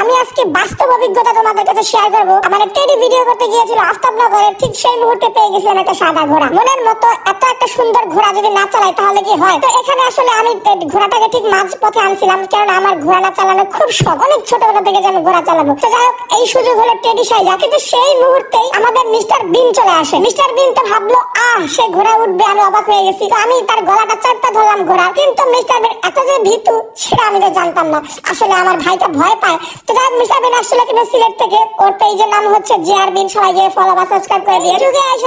আমি আজকে বাস্তব অভিজ্ঞতা তোমাদের কাছে শেয়ার করব আমার টেডি ভিডিও করতে গিয়েছিল আফতাবনগরে ঠিক সেই মুহূর্তে পেয়ে গেছিলাম একটা সাদা ঘোড়া মনের মতো এত একটা সুন্দর ঘোড়া যদি না চালাই তাহলে কি হয় তো এখানে আসলে আমি ঘোড়াটাকে ঠিক মাঝপথে আনছিলাম কারণ আমার ঘোড়া না চালানো খুব শখ অনেক ছোটবেলা থেকে যে আমি ঘোড়া চালাবো তো যাই হোক এই সুযোগ হলো টেডি সাইজা কিন্তু সেই মুহূর্তেই আমাদের মিস্টার বিন চলে আসে মিস্টার বিন তো ভাবলো আহ সে ঘোড়া উঠবে আমি অবাক হয়ে গেছি তো আমি তার গলাটা চার ধরলাম কিন্তু মিস্টার বিন এত যে ভীতু সেটা আমি তো জানতাম না আসলে আমার ভাইটা ভয় পায় তো যাই মিস্টার বিন কিনা সিলেট থেকে ওর পেজের নাম হচ্ছে জে আর বিন সবাই গিয়ে ফলো বা সাবস্ক্রাইব করে দিয়ে